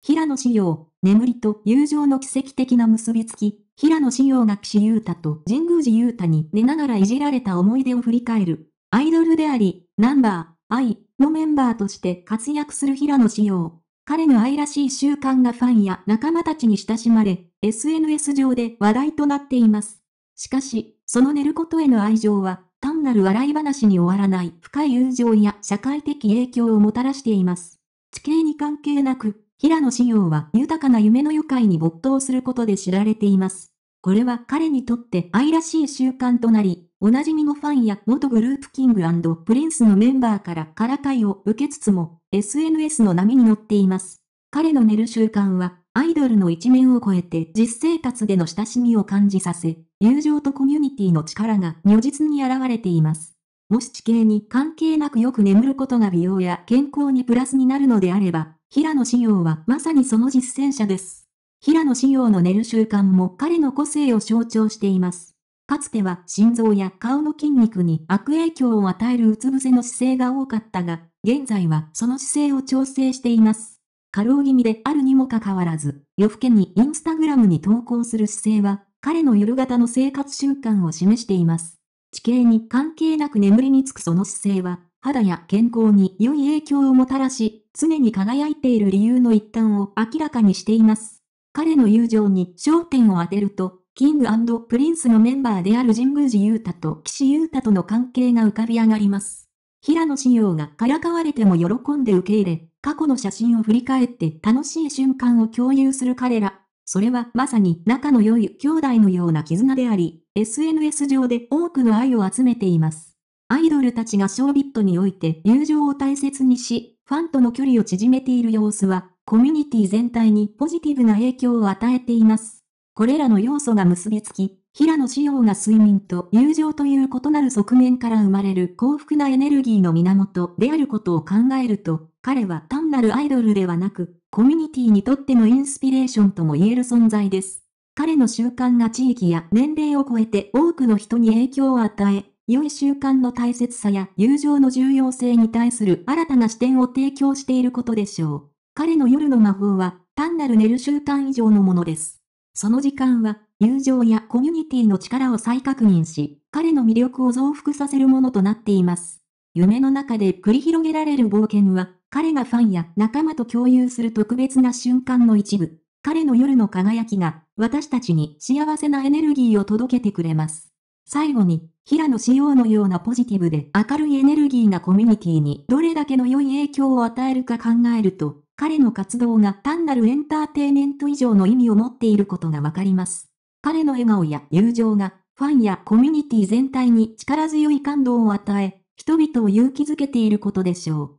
平野紫耀、眠りと友情の奇跡的な結びつき、平野紫耀が岸優太と神宮寺優太に寝ながらいじられた思い出を振り返る。アイドルであり、ナンバー、愛のメンバーとして活躍する平野紫耀。彼の愛らしい習慣がファンや仲間たちに親しまれ、SNS 上で話題となっています。しかし、その寝ることへの愛情は、単なる笑い話に終わらない深い友情や社会的影響をもたらしています。地形に関係なく、平野紫耀は豊かな夢の愉快に没頭することで知られています。これは彼にとって愛らしい習慣となり、おなじみのファンや元グループキングプリンスのメンバーからからかいを受けつつも、SNS の波に乗っています。彼の寝る習慣は、アイドルの一面を超えて実生活での親しみを感じさせ、友情とコミュニティの力が如実に現れています。もし地形に関係なくよく眠ることが美容や健康にプラスになるのであれば、平野紫耀はまさにその実践者です。平野紫耀の寝る習慣も彼の個性を象徴しています。かつては心臓や顔の筋肉に悪影響を与えるうつ伏せの姿勢が多かったが、現在はその姿勢を調整しています。過労気味であるにもかかわらず、夜更けにインスタグラムに投稿する姿勢は、彼の夜型の生活習慣を示しています。地形に関係なく眠りにつくその姿勢は、肌や健康に良い影響をもたらし、常に輝いている理由の一端を明らかにしています。彼の友情に焦点を当てると、キングプリンスのメンバーである神宮寺雄太と岸優太との関係が浮かび上がります。平野紫耀がからかわれても喜んで受け入れ、過去の写真を振り返って楽しい瞬間を共有する彼ら、それはまさに仲の良い兄弟のような絆であり、SNS 上で多くの愛を集めています。アイドルたちがショービットにおいて友情を大切にし、ファンとの距離を縮めている様子は、コミュニティ全体にポジティブな影響を与えています。これらの要素が結びつき、平野紫耀が睡眠と友情という異なる側面から生まれる幸福なエネルギーの源であることを考えると、彼は単なるアイドルではなく、コミュニティにとってのインスピレーションとも言える存在です。彼の習慣が地域や年齢を超えて多くの人に影響を与え、良い習慣の大切さや友情の重要性に対する新たな視点を提供していることでしょう。彼の夜の魔法は、単なる寝る習慣以上のものです。その時間は、友情やコミュニティの力を再確認し、彼の魅力を増幅させるものとなっています。夢の中で繰り広げられる冒険は、彼がファンや仲間と共有する特別な瞬間の一部。彼の夜の輝きが、私たちに幸せなエネルギーを届けてくれます。最後に、平野紫耀のようなポジティブで明るいエネルギーがコミュニティにどれだけの良い影響を与えるか考えると、彼の活動が単なるエンターテイメント以上の意味を持っていることがわかります。彼の笑顔や友情が、ファンやコミュニティ全体に力強い感動を与え、人々を勇気づけていることでしょう。